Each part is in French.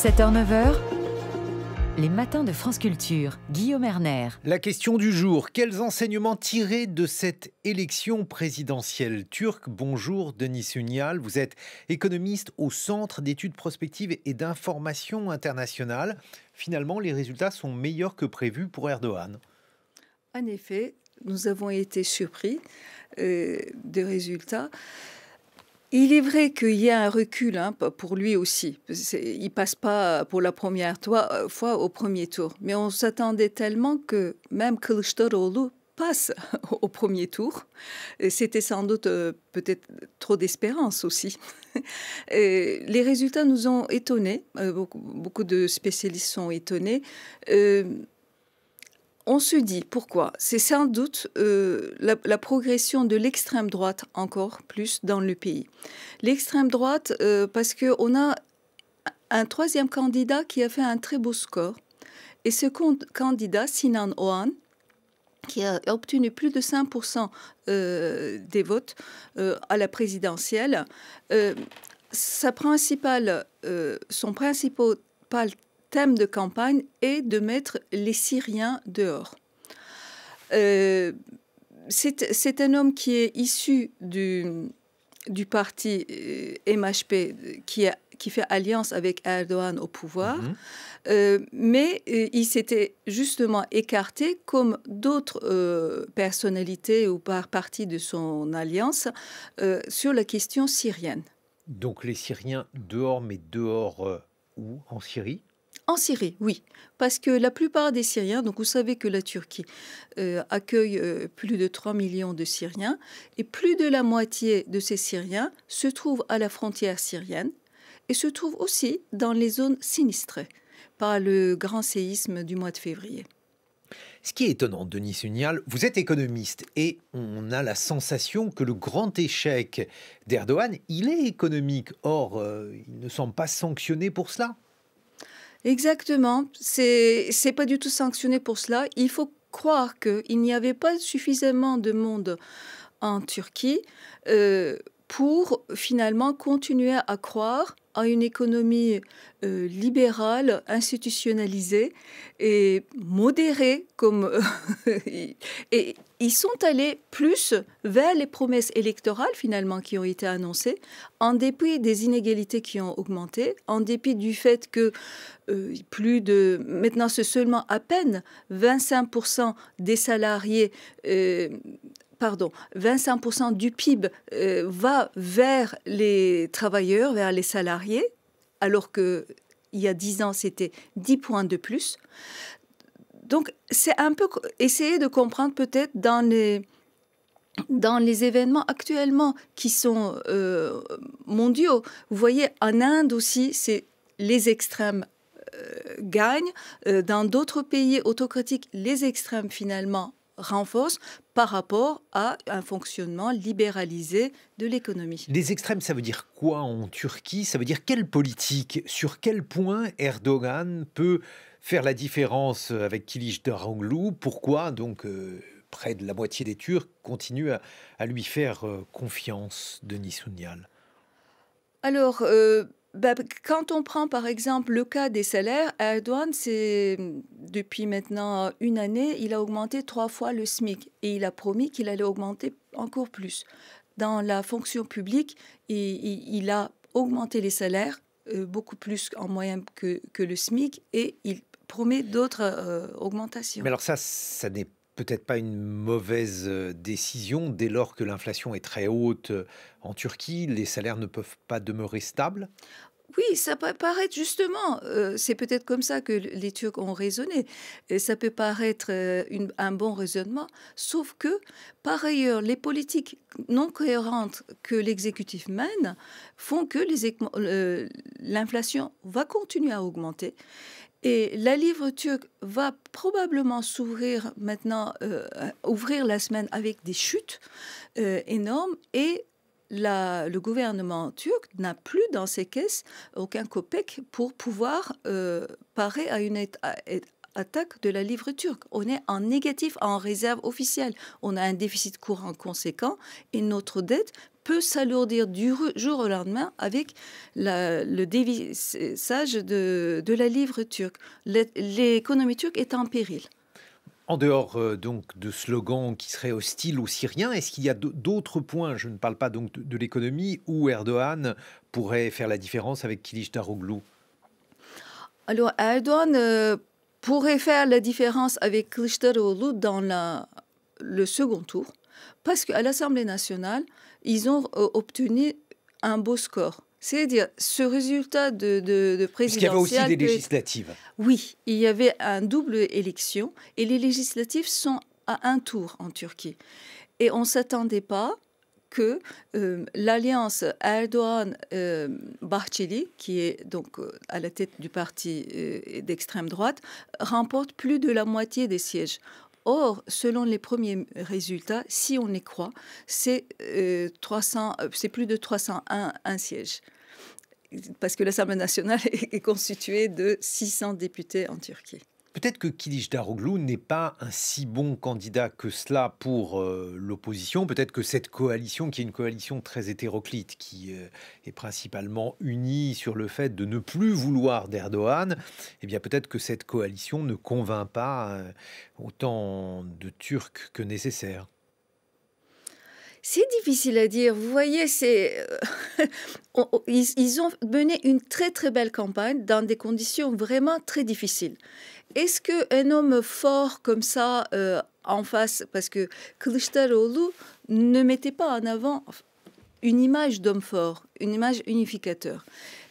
7h-9h, les matins de France Culture, Guillaume Erner. La question du jour, quels enseignements tirer de cette élection présidentielle turque Bonjour Denis Unial, vous êtes économiste au Centre d'études prospectives et d'information internationale. Finalement, les résultats sont meilleurs que prévus pour Erdogan. En effet, nous avons été surpris euh, des résultats. Il est vrai qu'il y a un recul hein, pour lui aussi. Il passe pas euh, pour la première euh, fois au premier tour. Mais on s'attendait tellement que même Kılıçdaroğlu passe au premier tour. C'était sans doute euh, peut-être trop d'espérance aussi. les résultats nous ont étonnés. Beaucoup, de spécialistes sont étonnés on se dit pourquoi. C'est sans doute euh, la, progression de l'extrême droite encore plus dans le pays. L'extrême droite, euh, parce que qu'on a un troisième candidat qui a fait un très beau score. Et ce candidat, Sinan Oğan, qui a obtenu plus de 5% euh, des votes à la présidentielle, sa principale, son principal thème de campagne est de mettre les Syriens dehors. Euh, c'est un homme qui est issu du, du parti euh, MHP qui, a, qui fait alliance avec Erdogan au pouvoir, mhm. euh, mais il s'était justement écarté, comme d'autres personnalités ou par partie de son alliance, sur la question syrienne. Donc les Syriens dehors, mais dehors où En Syrie en Syrie, oui, parce que la plupart des Syriens, donc vous savez que la Turquie euh, accueille euh, plus de 3 millions de Syriens, et plus de la moitié de ces Syriens se trouvent à la frontière syrienne et se trouvent aussi dans les zones sinistrées par le grand séisme du mois de février. Ce qui est étonnant, Denis Unial, vous êtes économiste et on a la sensation que le grand échec d'Erdogan, il est économique. Or, euh, il ne semble pas sanctionné pour cela. Exactement. Ce n'est pas du tout sanctionné pour cela. Il faut croire qu'il n'y avait pas suffisamment de monde en Turquie euh, pour finalement continuer à croire à une économie euh, libérale, institutionnalisée et modérée, comme euh, et ils sont allés plus vers les promesses électorales finalement qui ont été annoncées, en dépit des inégalités qui ont augmenté, en dépit du fait que euh, plus de maintenant c'est seulement à peine 25% des salariés pardon, 25% du PIB euh, va vers les travailleurs, vers les salariés, alors que il y a 10 ans, c'était 10 points de plus. Donc, c'est un peu essayer de comprendre peut-être dans les, dans les événements actuellement qui sont euh, mondiaux. Vous voyez, en Inde aussi, c'est les extrêmes euh, gagnent. dans d'autres pays autocratiques, les extrêmes finalement renforcent par rapport à un fonctionnement libéralisé de l'économie. Les extrêmes, ça veut dire quoi en Turquie Ça veut dire quelle politique Sur quel point Erdogan peut faire la différence avec Kilij Daranglu Pourquoi donc euh, près de la moitié des Turcs continuent à, lui faire euh, confiance, Denis Sounial Alors, euh, bah, quand on prend par exemple le cas des salaires, Erdogan, c'est depuis maintenant euh, une année, il a augmenté trois fois le SMIC et il a promis qu'il allait augmenter encore plus. Dans la fonction publique, il, il, a augmenté les salaires euh, beaucoup plus en moyenne que, le SMIC et il promet d'autres euh, augmentations. Mais alors ça, ça n'est peut-être pas une mauvaise euh, décision dès lors que l'inflation est très haute euh, en Turquie, les salaires ne peuvent pas demeurer stables oui, ça peut paraître justement, euh, c'est peut-être comme ça que les Turcs ont raisonné, et ça peut paraître un bon raisonnement, sauf que, par ailleurs, les politiques non cohérentes que l'exécutif mène font que l'inflation va continuer à augmenter et la livre turque va probablement s'ouvrir maintenant, euh, ouvrir la semaine avec des chutes euh, énormes et la, le gouvernement turc n'a plus dans ses caisses aucun copec pour pouvoir euh, parer à une, attaque de la livre turque. On est en négatif en réserve officielle. On a un déficit courant conséquent et notre dette peut s'alourdir du jour au lendemain avec le dévissage de, de, la livre turque. L'économie turque est en péril. En dehors euh, donc de slogans qui seraient hostiles aux Syriens, est-ce qu'il y a d'autres points, je ne parle pas donc de, l'économie, où Erdogan pourrait faire la différence avec Kilic alors Erdogan euh, pourrait faire la différence avec Kılıçdaroğlu dans le second tour, parce qu'à l'Assemblée nationale, ils ont euh, obtenu un beau score. C'est-à-dire, ce résultat de, de, de qu'il y avait aussi des législatives. Oui, il y avait un double élection et les législatives sont à un tour en Turquie. Et on ne s'attendait pas que euh, l'alliance Erdogan-Bahçeli, euh, qui est donc euh, à la tête du parti d'extrême droite, remporte plus de la moitié des sièges. Or, selon les premiers résultats, si on y croit, c'est plus de 301 un siège. Parce que l'Assemblée nationale est constituée de 600 députés en Turquie. Peut-être que Kilij Daroglu n'est pas un si bon candidat que cela pour euh, l'opposition. Peut-être que cette coalition, qui est une coalition très hétéroclite, qui euh, est principalement unie sur le fait de ne plus vouloir d'Erdogan, eh bien peut-être que cette coalition ne convainc pas euh, autant de Turcs que nécessaire. C'est difficile à dire. Vous voyez, c'est euh, ils, ont mené une très très belle campagne dans des conditions vraiment très difficiles. Est-ce que un homme fort comme ça euh, en face, parce que Kılıçdaroğlu ne mettait pas en avant une image d'homme fort, une image unificateur.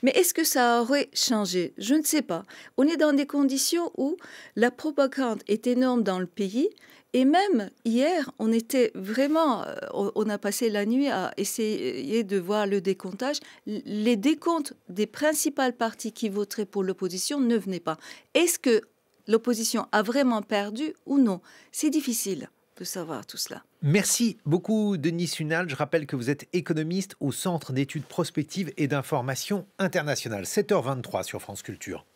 Mais est-ce que ça aurait changé Je ne sais pas. On est dans des conditions où la propagande est énorme dans le pays. Et même hier, on était vraiment, euh, on a passé la nuit à essayer de voir le décomptage. Les décomptes des principales parties qui voteraient pour l'opposition ne venaient pas. Est-ce que l'opposition a vraiment perdu ou non C'est difficile de savoir tout cela. Merci beaucoup, Denis Sunal. Je rappelle que vous êtes économiste au Centre d'études prospectives et d'information internationale. 7h23 sur France Culture.